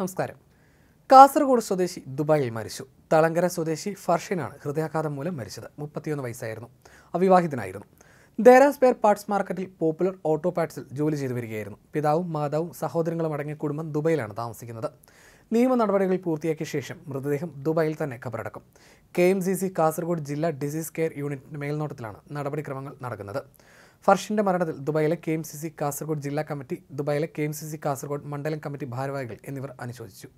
നമസ്കാരം കാസർഗോഡ് സ്വദേശി ദുബായിൽ മരിച്ചു തളങ്കര സ്വദേശി ഫർഷിനാണ് ഹൃദയാഘാതം മൂലം മരിച്ചത് മുപ്പത്തിയൊന്ന് വയസ്സായിരുന്നു അവിവാഹിതനായിരുന്നു ദേരാസ് പേർ പാർട്സ് മാർക്കറ്റിൽ പോപ്പുലർ ഓട്ടോ പാർട്സിൽ ജോലി ചെയ്തു വരികയായിരുന്നു പിതാവും മാതാവും സഹോദരങ്ങളും അടങ്ങിയ കുടുംബം ദുബായിലാണ് താമസിക്കുന്നത് നിയമ നടപടികൾ പൂർത്തിയാക്കിയ ശേഷം മൃതദേഹം ദുബായിൽ തന്നെ കബറടക്കും K M C C Kasaragod ജില്ലാ ഡിസീസ് കെയർ യൂണിറ്റിന്റെ മേൽനോട്ടത്തിലാണ് നടപടിക്രമങ്ങൾ നടക്കുന്നത് ഫർഷിൻ്റെ മരണത്തിൽ ദുബായിലെ K M C C Kasaragod ജില്ലാ കമ്മിറ്റി ദുബായിലെ K M C C Kasaragod മണ്ഡലം കമ്മിറ്റി ഭാരവാഹികൾ എന്നിവർ അനുശോചിച്ചു